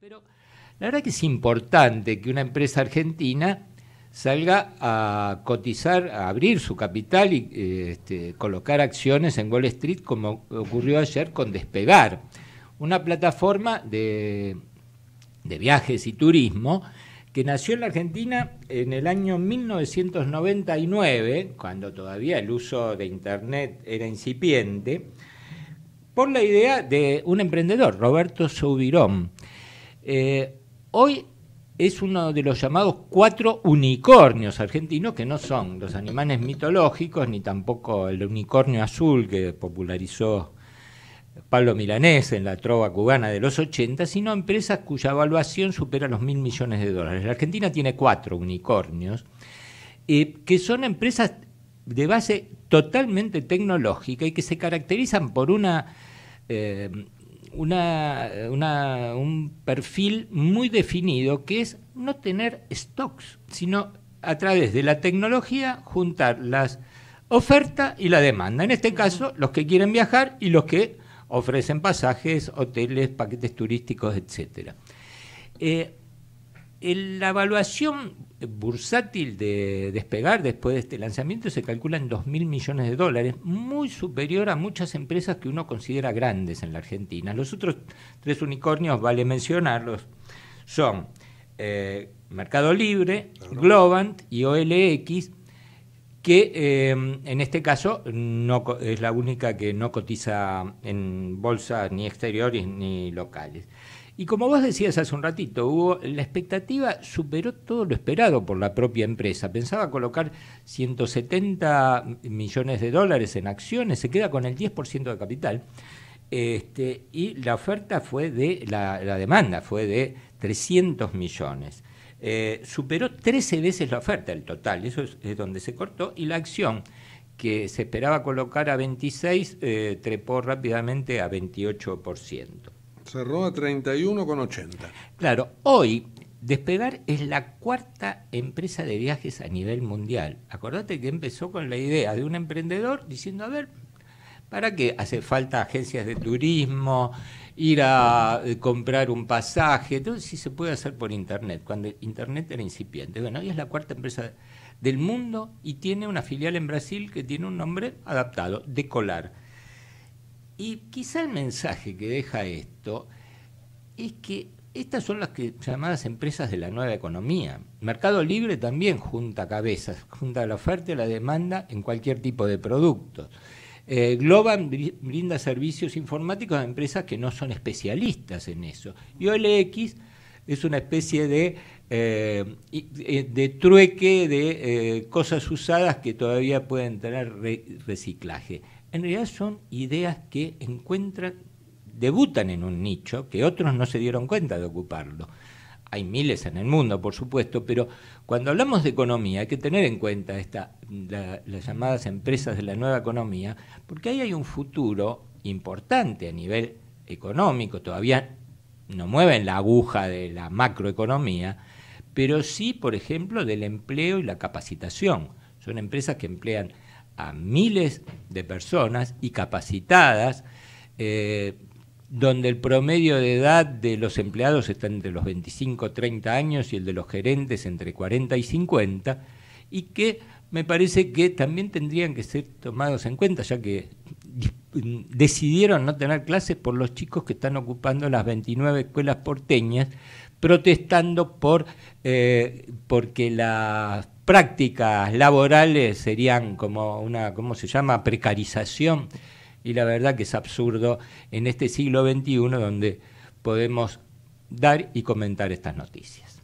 Pero la verdad que es importante que una empresa argentina salga a cotizar, a abrir su capital y eh, este, colocar acciones en Wall Street, como ocurrió ayer con Despegar, una plataforma de, de viajes y turismo que nació en la Argentina en el año 1999, cuando todavía el uso de Internet era incipiente, por la idea de un emprendedor, Roberto Subirón eh, hoy es uno de los llamados cuatro unicornios argentinos, que no son los animales mitológicos, ni tampoco el unicornio azul que popularizó Pablo Milanés en la trova cubana de los 80, sino empresas cuya evaluación supera los mil millones de dólares. La Argentina tiene cuatro unicornios, eh, que son empresas de base totalmente tecnológica y que se caracterizan por una eh, un perfil muy definido que es no tener stocks, sino a través de la tecnología juntar las oferta y la demanda. En este caso, los que quieren viajar y los que ofrecen pasajes, hoteles, paquetes turísticos, etcétera. Eh, la evaluación bursátil de despegar después de este lanzamiento se calcula en 2.000 millones de dólares, muy superior a muchas empresas que uno considera grandes en la Argentina. Los otros tres unicornios, vale mencionarlos, son eh, Mercado Libre, Globant y OLX, que eh, en este caso es la única que no cotiza en bolsas ni exteriores ni locales. Y como vos decías hace un ratito, Hugo, la expectativa superó todo lo esperado por la propia empresa. Pensaba colocar 170 millones de dólares en acciones, se queda con el 10% de capital. Este, y la oferta fue de, la, demanda fue de 300 millones. Eh, superó 13 veces la oferta, el total, eso es, donde se cortó, y la acción que se esperaba colocar a 26 eh, trepó rápidamente a 28%. Cerró a 31,80. Claro, hoy Despegar es la cuarta empresa de viajes a nivel mundial. Acordate que empezó con la idea de un emprendedor diciendo, a ver, ¿para qué hace falta agencias de turismo, ir a eh, comprar un pasaje? Todo si se puede hacer por Internet, cuando Internet era incipiente. Bueno, hoy es la cuarta empresa del mundo y tiene una filial en Brasil que tiene un nombre adaptado, Decolar y quizá el mensaje que deja esto es que estas son las llamadas empresas de la nueva economía. Mercado Libre también junta cabezas, junta la oferta y la demanda en cualquier tipo de productos. Eh, Globan brinda servicios informáticos a empresas que no son especialistas en eso. Y OLX es una especie de, eh, eh, de trueque de eh, cosas usadas que todavía pueden tener reciclaje. En realidad son ideas que encuentran, debutan en un nicho que otros no se dieron cuenta de ocuparlo. Hay miles en el mundo, por supuesto, pero cuando hablamos de economía hay que tener en cuenta las llamadas empresas de la nueva economía, porque ahí hay un futuro importante a nivel económico, todavía no mueven la aguja de la macroeconomía, pero sí, por ejemplo, del empleo y la capacitación. Son empresas que emplean a miles de personas y capacitadas, eh, donde el promedio de edad de los empleados está entre los 25 30 años y el de los gerentes entre 40 y 50, y que me parece que también tendrían que ser tomados en cuenta, ya que decidieron no tener clases por los chicos que están ocupando las 29 escuelas porteñas, protestando por eh, porque las prácticas laborales serían como una, ¿cómo se llama?, precarización. Y la verdad que es absurdo en este siglo XXI donde podemos dar y comentar estas noticias.